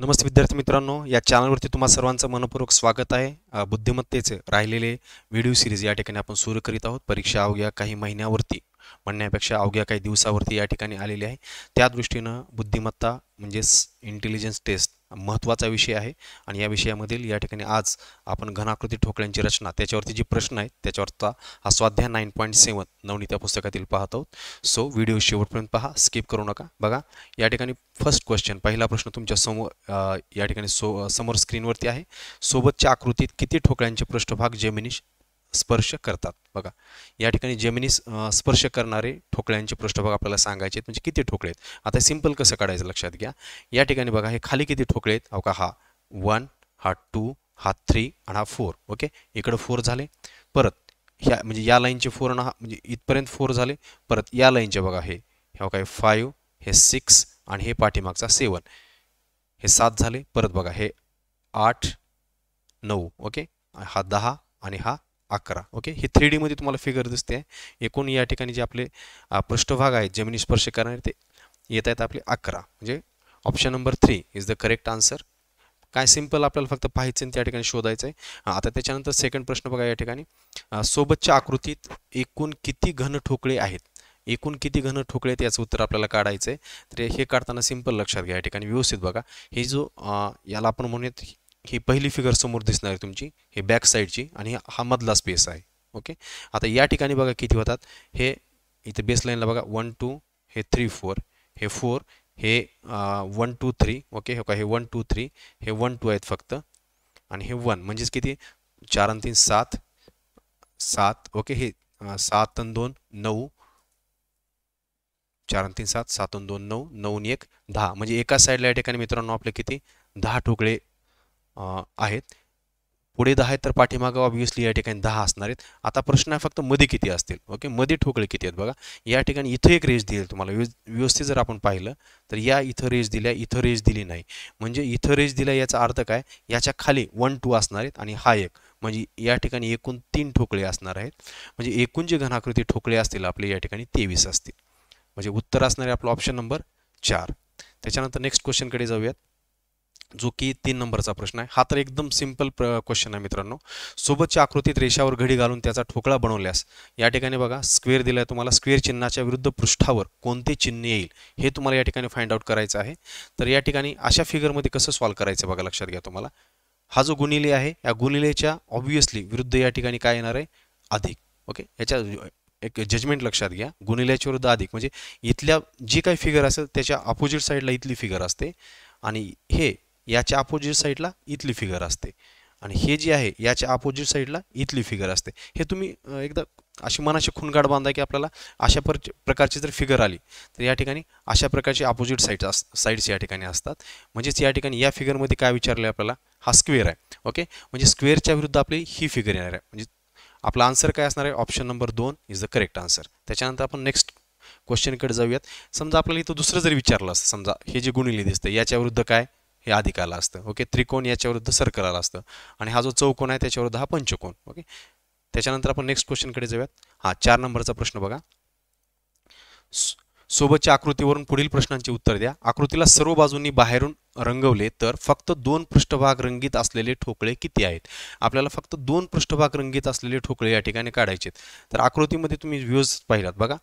नमस्ते विद्यार्थी मित्रांनो या चॅनलवरती तुम्हा सर्वांचं मनपूर्वक स्वागत आहे बुद्धिमत्तेचे राहिलेले व्हिडिओ सिरीज या ठिकाणी आपण सुरू करीत आहोत परीक्षा अवघ्या काही महिन्यावरती म्हणण्यापेक्षा अवघ्या काही दिवसावरती या ठिकाणी आलेली आहे त्या दृष्टीनं बुद्धिमत्ता म्हणजेच इंटेलिजन्स टेस्ट महत्त्वाचा विषय आहे आणि या विषयामधील या ठिकाणी आज आपण घनाकृती ठोकळ्यांची रचना त्याच्यावरती जे प्रश्न आहेत त्याच्यावरचा हा स्वाध्याय नाईन पॉईंट सेवन नवनी त्या पुस्तकातील पाहत आहोत सो व्हिडिओ शेवटपर्यंत पहा स्किप करू नका बघा या ठिकाणी फर्स्ट क्वेश्चन पहिला प्रश्न तुमच्या समोर या ठिकाणी सो समोर स्क्रीनवरती आहे सोबतच्या आकृतीत किती ठोकळ्यांचे पृष्ठभाग जेमिनिश स्पर्श करतात बघा या ठिकाणी जमिनीस स्पर्श करणारे ठोकळ्यांचे पृष्ठभाग आपल्याला सांगायचे आहेत म्हणजे किती ठोकळे आहेत आता सिंपल कसं काढायचं लक्षात घ्या या ठिकाणी बघा हे खाली किती ठोकळे आहेत अवका हा वन हा टू हा थ्री आणि हा फोर ओके इकडं फोर झाले परत ह्या म्हणजे या लाईनचे फोर आणि हा म्हणजे इथपर्यंत फोर झाले परत या लाईनचे बघा हे हे काय फाईव्ह हे सिक्स आणि हे पाठीमागचा सेवन हे सात झाले परत बघा हे आठ नऊ ओके हा दहा आणि हा अकरा ओके हे थ्री डीमध्ये तुम्हाला फिगर दिसते एकूण या ठिकाणी जे आपले पृष्ठभाग आहेत जमिनी स्पर्श करणारे ते येत आहेत आपले अकरा म्हणजे option number three is the correct answer काय सिंपल आपल्याला फक्त पाहायचं आणि त्या ठिकाणी शोधायचं आहे आता त्याच्यानंतर सेकंड प्रश्न बघा या ठिकाणी सोबतच्या आकृतीत एकूण किती घन ठोकळे आहेत एकूण किती घन ठोकळे आहेत याचं उत्तर आपल्याला काढायचं आहे तर हे काढताना सिंपल लक्षात घ्या या ठिकाणी व्यवस्थित बघा हे जो याला आपण म्हणूयात ही पहिली फिगर समोर दिसणार आहे तुमची हे बॅक साईडची आणि हा मधला स्पेस आहे ओके आता या ठिकाणी बघा किती होतात हे इथे बेस लाईनला बघा वन टू हे थ्री फोर हे फोर हे वन टू थ्री ओके हे का हे वन टू थ्री हे वन टू आहेत फक्त आणि हे वन म्हणजेच किती चार आणि तीन सात सात ओके हे सात आणि दोन नऊ चार आणि तीन सात सात दोन नऊ नऊ एक दहा म्हणजे एका साईडला या ठिकाणी मित्रांनो आपले किती दहा ठोकळे आहेत पुढे दहा आहेत तर पाठीमागं ऑब्व्हियसली या ठिकाणी दहा असणार आहेत आता प्रश्न आहे फक्त मध्ये किती असतील ओके मध्ये ठोकळे किती आहेत बघा या ठिकाणी इथं एक रेज दिली तुम्हाला व्यवस्थित जर आपण पाहिलं तर या इथं रेज दिल्या इथं रेज दिली नाही म्हणजे इथं रेज दिल्या याचा अर्थ काय याच्या खाली वन टू असणार आहेत आणि हा एक म्हणजे या ठिकाणी एकूण तीन ठोकळे असणार आहेत म्हणजे एकूण जे घनाकृती ठोकळे असतील आपले या ठिकाणी तेवीस असतील म्हणजे उत्तर असणारे आपलं ऑप्शन नंबर चार त्याच्यानंतर नेक्स्ट क्वेश्चनकडे जाऊयात जो की तीन नंबरचा प्रश्न आहे हा तर एकदम सिंपल क्वेश्चन आहे मित्रांनो सोबतच्या आकृतीत रेषावर घडी घालून त्याचा ठोकळा बनवल्यास या ठिकाणी बघा स्क्वेअर दिला आहे तुम्हाला स्क्वेअर चिन्हाच्या विरुद्ध पृष्ठावर कोणते चिन्ह येईल हे तुम्हाला या ठिकाणी फाइंड आउट करायचं आहे तर या ठिकाणी अशा फिगरमध्ये कसं सॉल्व करायचं बघा लक्षात घ्या तुम्हाला हा जो गुणिले आहे या गुणिलेच्या ऑब्वियसली विरुद्ध या ठिकाणी काय येणार आहे अधिक ओके याच्या एक जजमेंट लक्षात घ्या गुणिल्याच्या विरुद्ध अधिक म्हणजे इथल्या जी काही फिगर असेल त्याच्या अपोजिट साईडला इथली फिगर असते आणि हे याच्या अपोजिट साईडला इथली फिगर असते आणि हे जे आहे याच्या अपोजिट साईडला इथली फिगर असते हे तुम्ही एकदा अशी मनाशी खुणगाड बांधा की आपल्याला अशा पर प्रकारची जर फिगर आली तर या ठिकाणी अशा प्रकारची अपोजिट साईड अस साईड्स या ठिकाणी असतात म्हणजेच या ठिकाणी या फिगरमध्ये काय विचारलं आहे आपल्याला हा स्क्वेअर आहे ओके म्हणजे स्क्वेअरच्या विरुद्ध आपली ही फिगर येणार आहे म्हणजे आपला आन्सर काय असणार आहे ऑप्शन नंबर दोन इज द करेक्ट आन्सर त्याच्यानंतर आपण नेक्स्ट क्वेश्चनकडे जाऊयात समजा आपल्याला इथं दुसरं जरी विचारलं असतं समजा हे जे गुणिले दिसतं याच्या विरुद्ध काय हे अधिकाला असतं ओके त्रिकोण याच्याविरुद्ध सर्कल आला असतं आणि हा जो चौकोन आहे त्याच्याविरुद्ध हा पंचकोन ओके त्याच्यानंतर आपण नेक्स्ट क्वेश्चनकडे जाऊयात हा चार नंबरचा प्रश्न बघा सोबतच्या आकृतीवरून पुढील प्रश्नांची उत्तर द्या आकृतीला सर्व बाजूंनी बाहेरून रंगवले तर फक्त दोन पृष्ठभाग रंगीत असलेले ठोकळे किती आहेत आपल्याला फक्त दोन पृष्ठभाग रंगीत असलेले ठोकळे या ठिकाणी काढायचे तर आकृतीमध्ये तुम्ही व्ह्यूज पाहिलात बघा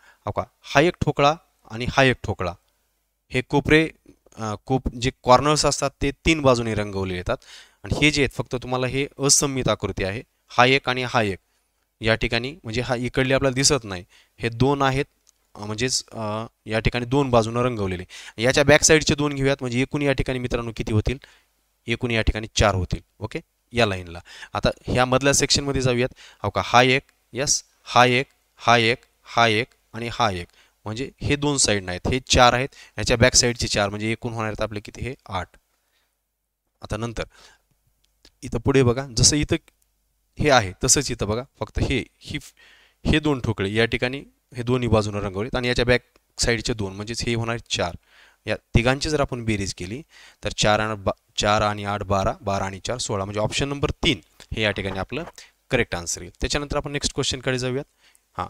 हा एक ठोकळा आणि हा एक ठोकळा हे कोपरे खूप जे कॉर्नर्स असतात ते तीन बाजूने रंगवलेले येतात आणि हे जे आहेत फक्त तुम्हाला हे असंमित आकृती आहे हा एक आणि हा एक या ठिकाणी म्हणजे हा इकडले आपल्याला दिसत नाही हे दोन आहेत म्हणजेच या ठिकाणी दोन बाजूनं रंगवलेले याच्या बॅक दोन घेऊयात म्हणजे एकूण या ठिकाणी मित्रांनो किती होतील एकूण या ठिकाणी चार होतील ओके या लाईनला आता ह्या मधल्या सेक्शनमध्ये जाऊयात हो का हा एक यस हा एक हा एक हा एक आणि हा एक म्हणजे हे दोन साईड नाहीत हे चार आहेत याच्या बॅक साईडचे चार म्हणजे एकूण होणार आहेत आपले किती हे आठ आता नंतर इथं पुढे बघा जसं इथं हे आहे तसंच इथं बघा फक्त हे ही हे दोन ठोकळे या ठिकाणी हे दोन्ही बाजूनं रंगवलेत आणि याच्या बॅक साईडचे दोन म्हणजेच हे होणार चार या तिघांची जर आपण बेरीज केली तर चार आणि बा चार आणि आठ बारा बारा आणि चार सोळा म्हणजे ऑप्शन नंबर तीन हे या ठिकाणी आपलं करेक्ट आन्सर येईल त्याच्यानंतर आपण नेक्स्ट क्वेश्चनकडे जाऊयात हां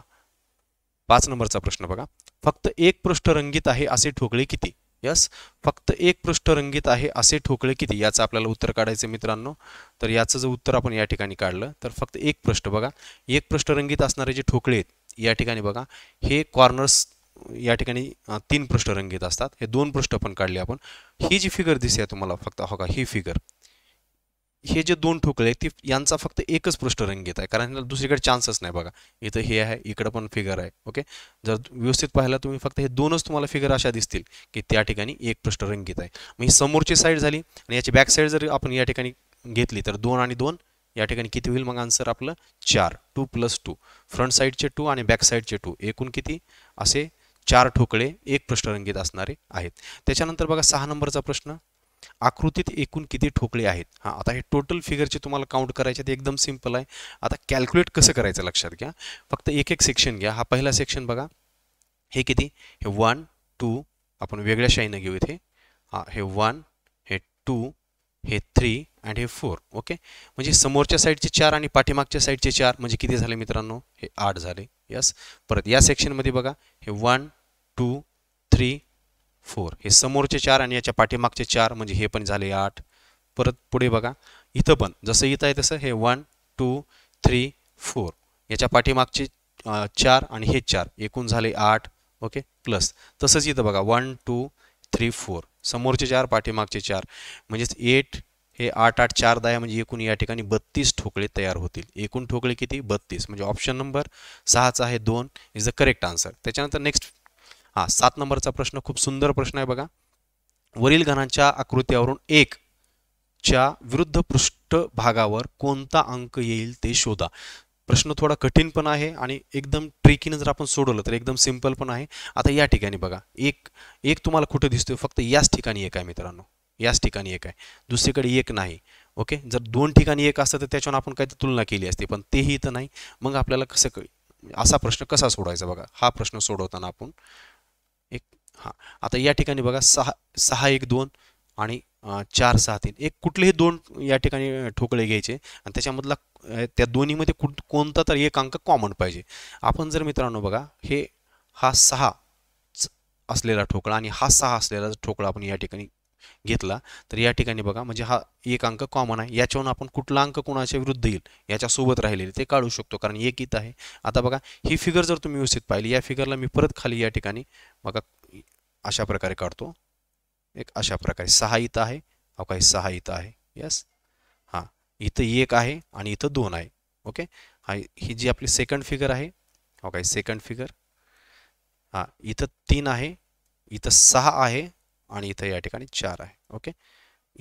पाच नंबरचा प्रश्न बघा फक्त एक पृष्ठ रंगीत आहे असे ठोकळे किती यस फक्त एक पृष्ठ रंगीत आहे असे ठोकळे किती याचं आपल्याला उत्तर काढायचं मित्रांनो तर याचं जर उत्तर आपण या ठिकाणी काढलं तर फक्त एक पृष्ठ बघा एक पृष्ठ रंगीत असणारे जे ठोकळे आहेत या ठिकाणी बघा हे कॉर्नर्स या ठिकाणी तीन पृष्ठ रंगीत असतात हे दोन पृष्ठ पण काढले आपण ही जी फिगर दिसते तुम्हाला फक्त हो का ही फिगर हे जे दोन ठोकळे आहेत यांचा फक्त एकच पृष्ठरंग घेत आहे कारण दुसरीकडे चान्सच नाही बघा इथं हे आहे इकडं पण फिगर आहे ओके जर व्यवस्थित पाहिलं तुम्ही फक्त हे दोनच तुम्हाला फिगर अशा दिसतील की त्या ठिकाणी एक पृष्ठरंग घेत आहे मग समोरची साईड झाली आणि याची बॅक साईड जर आपण या ठिकाणी घेतली तर दोन आणि दोन या ठिकाणी किती होईल मग आन्सर आपलं चार टू प्लस टू फ्रंट साईडचे टू आणि बॅक साईडचे टू एकूण किती असे चार ठोकळे एक पृष्ठरंगीत असणारे आहेत त्याच्यानंतर बघा सहा नंबरचा प्रश्न आकृतीत एकूण किती ठोकळे आहेत हा आता हे टोटल फिगरचे तुम्हाला काउंट करायचे ते एकदम सिंपल आहे आता कॅल्क्युलेट कसं करायचं लक्षात घ्या फक्त एक एक सेक्शन घ्या हा पहिला सेक्शन बघा हे किती हे वन टू आपण वेगळ्या शाईनं घेऊ इथे हां हे वन हे टू हे थ्री अँड हे फोर ओके म्हणजे समोरच्या साईडचे चार आणि पाठीमागच्या साईडचे चार म्हणजे किती झाले मित्रांनो हे आठ झाले यस परत या सेक्शनमध्ये बघा हे वन टू थ्री फोर हे समोरचे चार आणि याच्या पाठीमागचे चार म्हणजे हे पण झाले आठ परत पुढे बघा इथं पण जसं इथं आहे तसं हे वन टू थ्री फोर याच्या पाठीमागचे चार आणि हे चार एकूण झाले आठ ओके प्लस तसंच इथं बघा वन टू थ्री फोर समोरचे चार पाठीमागचे चार म्हणजेच एट हे आठ आठ चार दहा म्हणजे एकूण या ठिकाणी बत्तीस ठोकळे तयार होतील एकूण ठोकळे किती बत्तीस म्हणजे ऑप्शन नंबर सहाचा आहे दोन इज द करेक्ट आन्सर त्याच्यानंतर नेक्स्ट हा सात नंबरचा प्रश्न खूप सुंदर प्रश्न आहे बघा वरील घनांच्या आकृत्यावरून एक च्या विरुद्ध पृष्ठभागावर कोणता अंक येईल ते शोधा प्रश्न थोडा कठीण पण आहे आणि एकदम ट्रिकीनं जर आपण सोडवलं तर एकदम सिम्पल पण आहे आता या ठिकाणी बघा एक एक तुम्हाला कुठं दिसतोय फक्त याच ठिकाणी एक आहे मित्रांनो याच ठिकाणी एक आहे दुसरीकडे एक नाही ओके जर दोन ठिकाणी एक असतं तर त्याच्यावर आपण काही तुलना केली असते पण तेही इथं नाही मग आपल्याला कसं असा प्रश्न कसा सोडवायचा बघा हा प्रश्न सोडवताना आपण हां आता या ठिकाणी बघा सहा सहा एक दोन आणि चार सहा तीन एक कुठलेही दोन या ठिकाणी ठोकळे घ्यायचे आणि त्याच्यामधला त्या दोन्हीमध्ये कुठ कोणता तर एक अंक कॉमन पाहिजे आपण जर मित्रांनो बघा हे हा सहा असलेला ठोकळा आणि हा सहा असलेला ठोकळा आपण या ठिकाणी घेतला तर या ठिकाणी बघा म्हणजे हा एक अंक कॉमन आहे याच्यावरून आपण कुठला अंक कोणाच्या विरुद्ध येईल याच्यासोबत राहिलेले ते काढू शकतो कारण एक इथं आहे आता बघा ही फिगर जर तुम्ही व्यवस्थित पाहिली या फिगरला मी परत खाली या ठिकाणी बघा अशा प्रकारे काढतो एक अशा प्रकारे सहा इथं आहे काही सहा इथं आहे यस हां इथं एक आहे आणि इथं दोन आहे ओके हा ही जी आपली सेकंड फिगर आहे काही सेकंड फिगर हां इथं तीन आहे इथं सहा आहे आणि इथं या ठिकाणी चार आहे ओके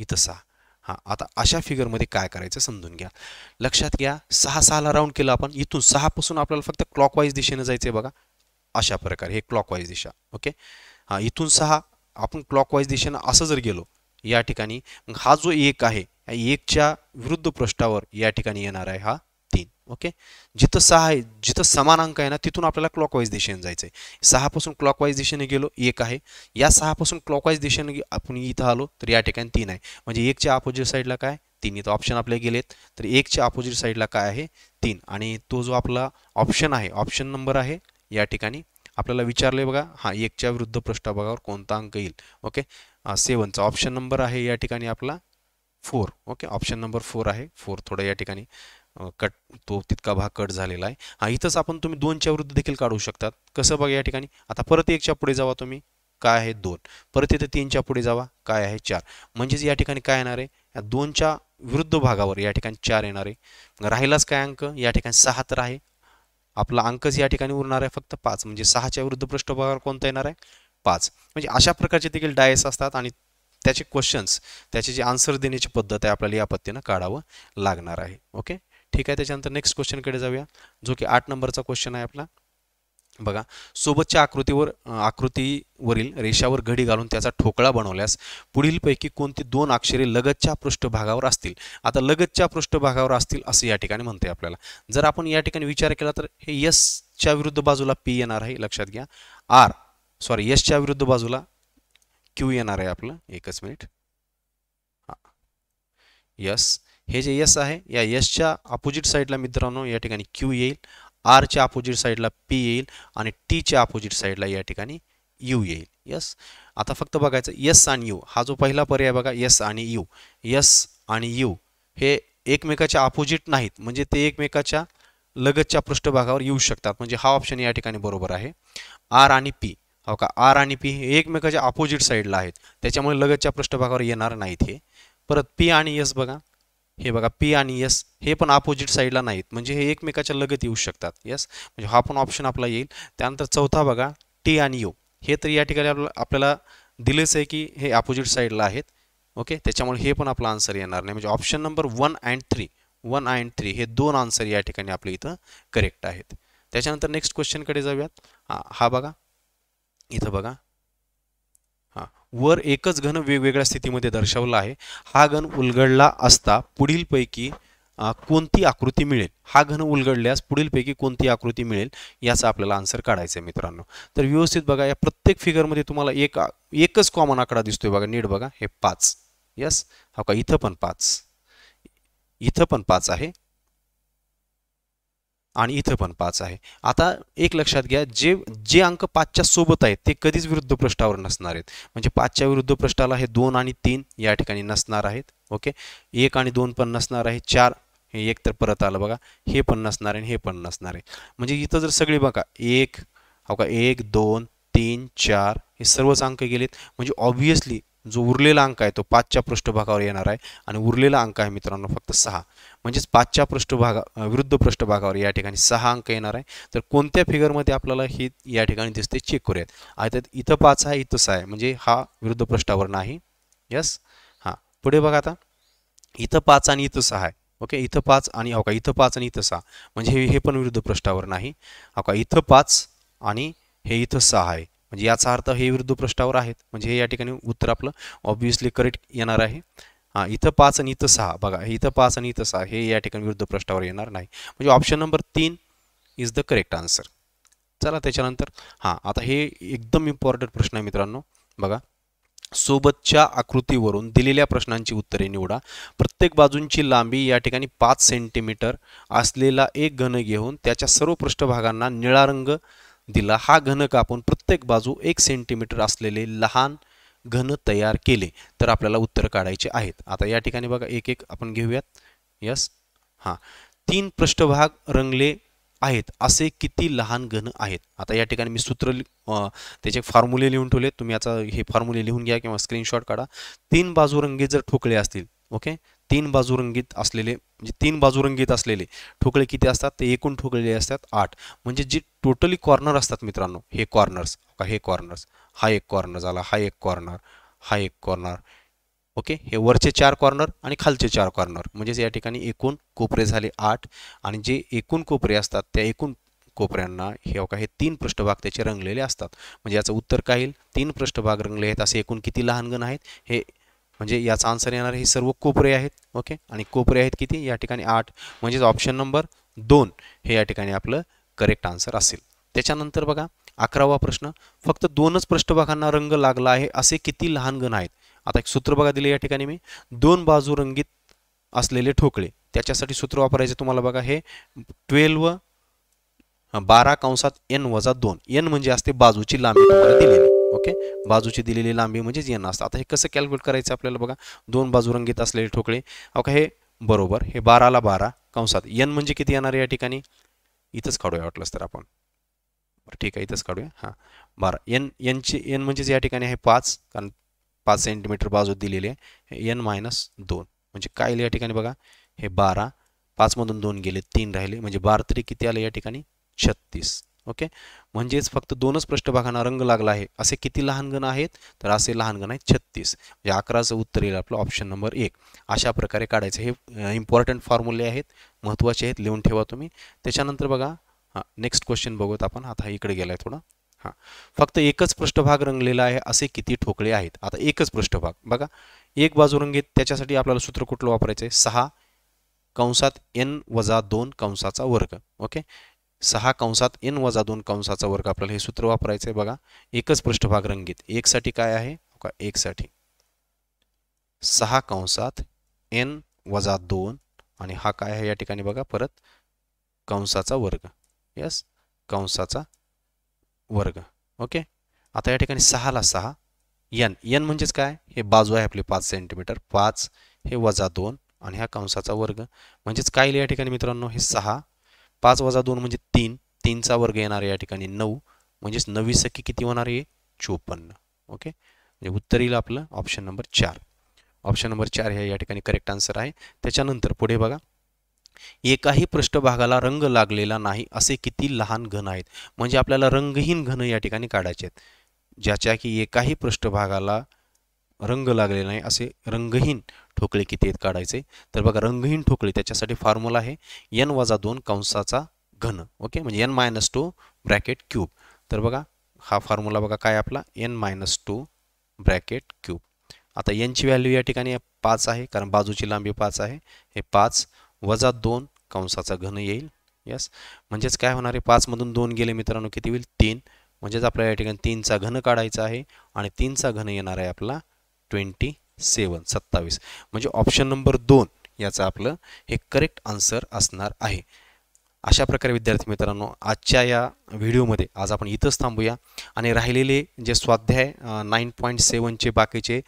इथं सहा हां आता अशा फिगरमध्ये काय करायचं समजून घ्या लक्षात घ्या सहा सहाला राऊंड केलं आपण इथून सहापासून आपल्याला फक्त क्लॉकवाईज दिशेनं जायचं आहे बघा अशा प्रकारे हे क्लॉकवाईज दिशा ओके हां इथून सहा आपण क्लॉकवाईज दिशेनं असं जर गेलो या ठिकाणी हा जो एक आहे एकच्या विरुद्ध पृष्ठावर या ठिकाणी येणार आहे हा तीन ओके जिथं सहा आहे जिथं समान अंक आहे ना तिथून आपल्याला क्लॉकवाईज दिशेने जायचं आहे सहापासून क्लॉकवाईज दिशेने गेलो एक आहे या सहापासून क्लॉकवाईज दिशेने आपण इथं आलो तर या ठिकाणी तीन आहे म्हणजे एकच्या अपोजिट साईडला काय तीन इथं ऑप्शन आपले गेलेत तर एकच्या अपोजिट साईडला काय आहे तीन आणि तो जो आपला ऑप्शन आहे ऑप्शन नंबर आहे या ठिकाणी आपल्याला विचारले बघा हा एकच्या विरुद्ध पृष्ठभागावर कोणता अंक येईल ओके सेवनचा ऑप्शन नंबर आहे या ठिकाणी आपला four okay option number four आहे फोर थोडं या ठिकाणी कट तो तितका भाग कट झालेला आहे हा इथंच आपण तुम्ही दोनच्या विरुद्ध देखील काढू शकतात कसं बघा या ठिकाणी आता परत एकच्या पुढे जावा तुम्ही काय आहे दोन परत इथे तीनच्या पुढे जावा काय आहे चार म्हणजेच या ठिकाणी काय येणार आहे या दोनच्या विरुद्ध भागावर या ठिकाणी चार येणार आहे राहिलाच काय अंक या ठिकाणी सहा तर आहे आपला अंकच या ठिकाणी उरणार आहे फक्त पाच म्हणजे सहाच्या विरुद्ध पृष्ठभागावर कोणता येणार आहे पाच म्हणजे अशा प्रकारचे देखील डायस असतात आणि त्याचे क्वेश्चन्स त्याचे जे आन्सर देण्याची पद्धत आहे आपल्याला या पद्धतीनं काढावं लागणार आहे ओके ठीक आहे त्याच्यानंतर नेक्स्ट क्वेश्चनकडे जाऊया जो की आठ नंबरचा क्वेश्चन आहे आपला बघा सोबतच्या आकृतीवर आकृतीवरील रेषावर घडी घालून त्याचा ठोकळा बनवल्यास पुढीलपैकी कोणती दोन अक्षरे लगतच्या पृष्ठभागावर असतील आता लगतच्या पृष्ठभागावर असतील असं या ठिकाणी म्हणते आपल्याला जर आपण या ठिकाणी विचार केला तर हे यसच्या विरुद्ध बाजूला पी येणार आहे लक्षात घ्या आर सॉरी यसच्या विरुद्ध बाजूला क्यू येणार आहे आपलं एकच मिनिट हा यस हे जे एस आहे या एसच्या अपोजिट साईडला मित्रांनो या ठिकाणी क्यू येईल आरच्या अपोजिट साईडला पी येईल आणि टीच्या अपोजिट साईडला या ठिकाणी यू येईल यस आता फक्त बघायचं यस आणि यू हा जो पहिला पर्याय बघा यस आणि यू यस आणि यू हे एकमेकाच्या अपोजिट नाहीत म्हणजे ते एकमेकाच्या लगतच्या पृष्ठभागावर येऊ शकतात म्हणजे हा ऑप्शन या ठिकाणी बरोबर आहे आर आणि पी हो का आर आणि पी हे एकमेकाच्या अपोजिट साईडला आहेत त्याच्यामुळे लगतच्या पृष्ठभागावर येणार नाहीत हे परत पी आणि यस बघा हे बघा पी आणि एस हे पण अपोजिट साईडला नाहीत म्हणजे हे एकमेकाच्या लगत येऊ शकतात यस म्हणजे हा पण ऑप्शन आपला येईल त्यानंतर चौथा बघा टी आणि यू हे तर या ठिकाणी आपलं आपल्याला दिलेच आहे की हे अपोजिट साईडला आहेत ओके त्याच्यामुळे हे पण आपला आन्सर येणार नाही म्हणजे option number one and three one and three हे दोन आन्सर या ठिकाणी आपले इथं करेक्ट आहेत त्याच्यानंतर नेक्स्ट क्वेश्चनकडे जाऊयात हा बघा इथं बघा वर एकच घन वेगवेगळ्या स्थितीमध्ये दर्शवला आहे हा घन उलगडला असता पुढीलपैकी कोणती आकृती मिळेल हा घन उलगडल्यास पुढीलपैकी कोणती आकृती मिळेल याचा आपल्याला आन्सर काढायचा आहे मित्रांनो तर व्यवस्थित बघा या प्रत्येक फिगरमध्ये तुम्हाला एक एकच कॉमन आकडा दिसतोय बघा नीट बघा हे पाच यस हो का इथं पण पाच इथं पण पाच आहे आणि इथं पण पाच आहे आता एक लक्षात घ्या जे जे अंक पाचच्या सोबत आहेत ते कधीच विरुद्ध पृष्ठावर नसणार आहेत म्हणजे पाचच्या विरुद्ध पृष्ठाला हे दोन आणि तीन या ठिकाणी नसणार आहेत ओके एक आणि दोन पण नसणार आहे चार हे एक तर परत आलं बघा हे पण नसणार आहे हे पण नसणार आहे म्हणजे इथं जर सगळे बघा एक हो का एक दोन तीन चार हे सर्वच अंक गेलेत म्हणजे ऑब्व्हियसली जो उरलेला अंक आहे तो पाचच्या पृष्ठभागावर येणार आहे आणि उरलेला अंक आहे मित्रांनो फक्त सहा म्हणजेच पाचच्या पृष्ठभागा विरुद्ध पृष्ठभागावर या ठिकाणी सहा अंक येणार आहे तर कोणत्या फिगरमध्ये आपल्याला हे या ठिकाणी दिसते चेक करूयात आता इथं पाच आहे इथं सहा आहे म्हणजे हा विरुद्ध पृष्ठावर नाही यस हां पुढे बघा आता इथं पाच आणि इथं सहा आहे ओके इथं पाच आणि हो का इथं पाच आणि इथं सहा म्हणजे हे पण विरुद्ध पृष्ठावर नाही हो का इथं पाच आणि हे इथं सहा आहे म्हणजे याचा अर्थ हे विरुद्ध पृष्ठावर आहेत म्हणजे हे या ठिकाणी उत्तर आपलं ऑब्व्हियसली करेक्ट येणार आहे हां इथं पाच आणि इथं सहा बघा इथं पाच आणि इथं सहा हे या ठिकाणी विरुद्ध पृष्ठावर येणार नाही म्हणजे ऑप्शन नंबर तीन इज द करेक्ट आन्सर चला त्याच्यानंतर हां आता हे एकदम इम्पॉर्टंट प्रश्न आहे मित्रांनो बघा सोबतच्या आकृतीवरून दिलेल्या प्रश्नांची उत्तरे निवडा प्रत्येक बाजूंची लांबी या ठिकाणी पाच सेंटीमीटर असलेला एक घन घेऊन त्याच्या सर्व पृष्ठभागांना निळा रंग दिला हा घनक आपण प्रत्येक बाजू एक सेंटीमीटर असलेले लहान घन तयार केले तर आपल्याला उत्तर काढायचे आहेत आता या ठिकाणी बघा एक एक आपण घेऊयात यस हां तीन पृष्ठभाग रंगले आहेत असे किती लहान घन आहेत आता या ठिकाणी मी सूत्र त्याचे फॉर्म्युले लिहून ठेवले तुम्ही आता हे फॉर्म्युले लिहून घ्या किंवा स्क्रीनशॉट काढा तीन बाजू रंगे जर ठोकळे असतील ओके तीन बाजू रंगीत असलेले म्हणजे तीन बाजू रंगीत असलेले ठोकळे किती असतात ते एकूण ठोकळेले असतात आठ म्हणजे जी टोटली कॉर्नर असतात मित्रांनो हे कॉर्नर्स का हे कॉर्नर्स हा एक कॉर्नर झाला हा एक कॉर्नर हा एक कॉर्नर ओके हे वरचे चार कॉर्नर आणि खालचे चार कॉर्नर म्हणजेच या ठिकाणी एकूण कोपरे झाले आठ आणि जे एकूण कोपरे असतात त्या एकूण कोपऱ्यांना हे का हे तीन पृष्ठभाग त्याचे रंगलेले असतात म्हणजे याचं उत्तर काय तीन पृष्ठभाग रंगले आहेत असे एकूण किती लहान गण आहेत हे म्हणजे याचा आन्सर येणार हे सर्व कोपरे आहेत ओके आणि कोपरे आहेत किती या ठिकाणी आठ म्हणजेच ऑप्शन नंबर दोन हे या ठिकाणी आपलं करेक्ट आन्सर असेल त्याच्यानंतर बघा अकरावा प्रश्न फक्त दोनच पृष्ठभागांना रंग लागला आहे असे किती लहान गण आहेत आता एक सूत्र बघा दिले या ठिकाणी मी दोन बाजू रंगीत असलेले ठोकळे त्याच्यासाठी सूत्र वापरायचे तुम्हाला बघा हे ट्वेल्व बारा कंसात एन वजा दोन एन म्हणजे असते बाजूची लांबी तुम्हाला दिलेली ओके बाजूची दिलेली लांबी म्हणजेच एन असतं आता हे कसं कॅल्क्युलेट करायचं आपल्याला बघा दोन बाजू रंगीत असलेले ठोकळे ओके हे बरोबर हे बाराला बारा कंसात एन म्हणजे किती येणार या ठिकाणी इथंच काढूया वाटलंच तर आपण ठीक आहे इथंच काढूया हां बारा एन एनची एन म्हणजेच या ठिकाणी आहे पाच कारण पाच सेंटीमीटर बाजू दिलेली आहे एन मायनस दोन म्हणजे काय या ठिकाणी बघा हे बारा मधून दोन गेले तीन राहिले म्हणजे बारा तरी किती आले या ठिकाणी छत्तीस ओके म्हणजेच फक्त दोनच पृष्ठभागांना रंग लागला आहे असे किती लहान गण आहेत तर असे लहान गण आहेत छत्तीस म्हणजे अकराचं उत्तर येईल आपलं ऑप्शन नंबर एक अशा प्रकारे काढायचं हे इम्पॉर्टंट फॉर्म्युले आहेत महत्त्वाचे आहेत लिहून ठेवा तुम्ही त्याच्यानंतर बघा हां नेक्स्ट क्वेश्चन बघूत आपण आता इकडे गेलाय थोडा हां फक्त एकच पृष्ठभाग रंगलेला आहे असे किती ठोकळे आहेत आता एकच पृष्ठभाग बघा एक बाजू रंगीत त्याच्यासाठी आपल्याला सूत्र कुठलं वापरायचं आहे सहा कंसात एन वजा दोन कंसाचा वर्ग ओके सहा कंसात एन वजा दोन कंसाचा वर्ग आपल्याला हे सूत्र वापरायचं आहे बघा एकच पृष्ठभाग रंगीत एकसाठी काय आहे का एकसाठी सहा कंसात एन वजा दोन आणि हा काय आहे या ठिकाणी बघा परत कंसाचा वर्ग यस कंसाचा वर्ग ओके आता या ठिकाणी सहाला सहा एन एन म्हणजेच काय हे बाजू आहे आपली पाच सेंटीमीटर पाच हे वजा दोन आणि हा कंसाचा वर्ग म्हणजेच काय या ठिकाणी मित्रांनो हे सहा पाच वजा दोन म्हणजे तीन तीनचा वर्ग येणार आहे या ठिकाणी नऊ म्हणजेच नवी टक्के किती होणार आहे चोपन्न ओके म्हणजे उत्तर येईल आपलं ऑप्शन नंबर चार ऑप्शन नंबर चार हे या ठिकाणी करेक्ट आन्सर आहे त्याच्यानंतर पुढे बघा एकाही पृष्ठभागाला रंग लागलेला नाही असे किती लहान घन आहेत म्हणजे आपल्याला रंगहीन घन या ठिकाणी काढायचे आहेत ज्याच्या की एकाही पृष्ठभागाला रंग लागले नाही असे रंगहीन ठोकळे किती आहेत काढायचे तर बघा रंगहीन ठोकळे त्याच्यासाठी फॉर्म्युला आहे एन वजा दोन कंसाचा घन ओके म्हणजे N minus two bracket cube तर बघा हा फॉर्म्युला बघा काय आपला N minus two bracket cube आता एनची व्हॅल्यू या ठिकाणी पाच आहे कारण बाजूची लांबी पाच आहे हे पाच वजा दोन कंसाचा घन येईल यस म्हणजेच काय होणार आहे पाचमधून दोन गेले मित्रांनो किती होईल तीन म्हणजेच आपल्याला या ठिकाणी तीनचा घन काढायचा आहे आणि तीनचा घन येणार आहे आपला ट्वेंटी सेवन सत्तावीस म्हणजे ऑप्शन नंबर दोन याचं आपलं हे करेक्ट आन्सर असणार आहे अशा प्रकारे विद्यार्थी मित्रांनो आजच्या या व्हिडिओमध्ये आज आपण इथंच थांबूया आणि राहिलेले जे स्वाध्याय नाईन पॉईंट सेवनचे बाकीचे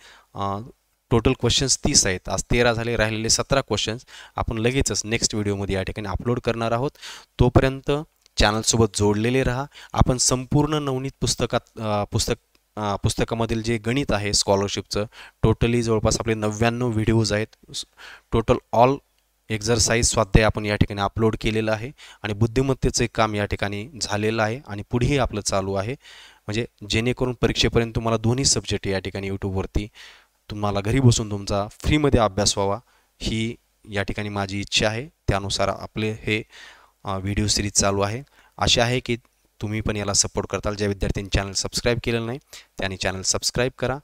टोटल क्वेश्चन्स तीस आहेत आज तेरा झाले राहिलेले सतरा क्वेश्चन्स आपण लगेचच नेक्स्ट व्हिडिओमध्ये या ठिकाणी अपलोड करणार आहोत तोपर्यंत चॅनलसोबत जोडलेले रहा आपण संपूर्ण नवनीत पुस्तकात पुस्तक पुस्तकामधील जे गणित आहे स्कॉलरशिपचं टोटली जवळपास आपले नव्याण्णव व्हिडिओज आहेत टोटल ऑल एक्झरसाईज स्वाध्याय आपण या ठिकाणी अपलोड केलेलं आहे आणि बुद्धिमत्तेचं एक काम या ठिकाणी झालेलं आहे आणि पुढेही आपलं चालू आहे म्हणजे जेणेकरून परीक्षेपर्यंत तुम्हाला दोन्ही सब्जेक्ट या ठिकाणी यूट्यूबवरती तुम्हाला घरी बसून तुमचा फ्रीमध्ये अभ्यास व्हावा ही या ठिकाणी माझी इच्छा आहे त्यानुसार आपले हे व्हिडिओ सिरीज चालू आहे असे आहे की तुम्ही पण याला सपोर्ट करताल ज्या विद्यार्थ्यांनी चॅनल सबस्क्राईब केलं नाही त्यांनी चॅनल सबस्क्राईब करा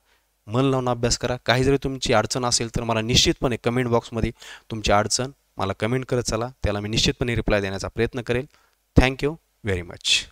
मन लावून अभ्यास करा काही जरी तुमची अडचण असेल तर मला निश्चितपणे कमेंट बॉक्समध्ये तुमची अडचण मला कमेंट करत चला त्याला मी निश्चितपणे रिप्लाय देण्याचा प्रयत्न करेल थँक्यू व्हेरी मच